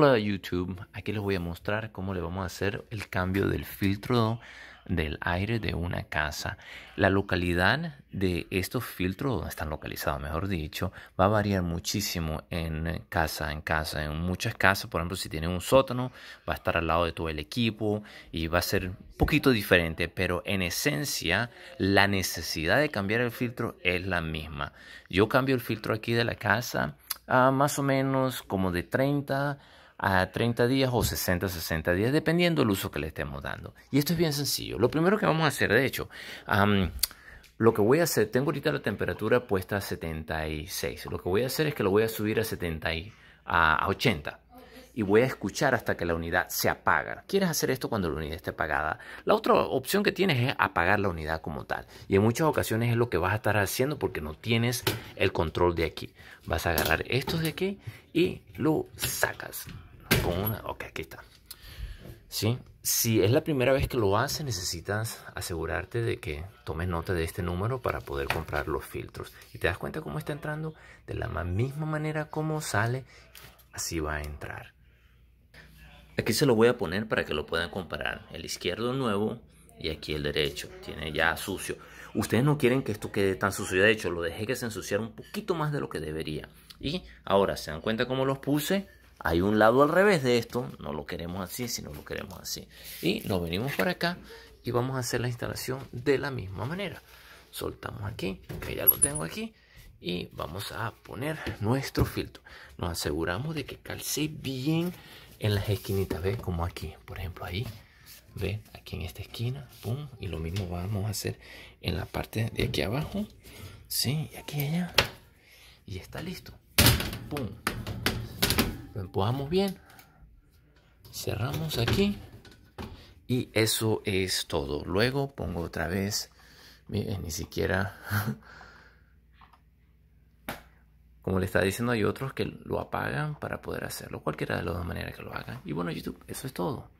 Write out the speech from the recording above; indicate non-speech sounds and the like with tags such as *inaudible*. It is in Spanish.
Hola YouTube, aquí les voy a mostrar cómo le vamos a hacer el cambio del filtro del aire de una casa. La localidad de estos filtros, donde están localizados mejor dicho, va a variar muchísimo en casa, en casa, en muchas casas. Por ejemplo, si tienen un sótano, va a estar al lado de todo el equipo y va a ser un poquito diferente, pero en esencia la necesidad de cambiar el filtro es la misma. Yo cambio el filtro aquí de la casa a más o menos como de 30 a 30 días o 60 60 días, dependiendo del uso que le estemos dando. Y esto es bien sencillo. Lo primero que vamos a hacer, de hecho, lo que voy a hacer, tengo ahorita la temperatura puesta a 76. Lo que voy a hacer es que lo voy a subir a, 70 a, a 80 y voy a escuchar hasta que la unidad se apaga. Quieres hacer esto cuando la unidad esté apagada. La otra opción que tienes es apagar la unidad como tal. Y en muchas ocasiones es lo que vas a estar haciendo porque no tienes el control de aquí. Vas a agarrar estos de aquí y lo sacas. Ok, aquí está. ¿Sí? Si es la primera vez que lo hace necesitas asegurarte de que tomes nota de este número para poder comprar los filtros. Y te das cuenta cómo está entrando de la misma manera como sale, así va a entrar. Aquí se lo voy a poner para que lo puedan comparar. El izquierdo nuevo y aquí el derecho. Tiene ya sucio. Ustedes no quieren que esto quede tan sucio. De hecho, lo dejé que se ensuciara un poquito más de lo que debería. Y ahora, ¿se dan cuenta cómo los puse? Hay un lado al revés de esto, no lo queremos así, sino lo queremos así. Y nos venimos para acá y vamos a hacer la instalación de la misma manera. Soltamos aquí, que ya lo tengo aquí, y vamos a poner nuestro filtro. Nos aseguramos de que calce bien en las esquinitas, ¿ves? Como aquí, por ejemplo, ahí, ve Aquí en esta esquina, pum, y lo mismo vamos a hacer en la parte de aquí abajo, ¿sí? Y aquí allá, y está listo, pum. Vamos bien. Cerramos aquí. Y eso es todo. Luego pongo otra vez. ni siquiera. *laughs* Como le estaba diciendo, hay otros que lo apagan para poder hacerlo. Cualquiera de las dos maneras que lo hagan. Y bueno, YouTube, eso es todo.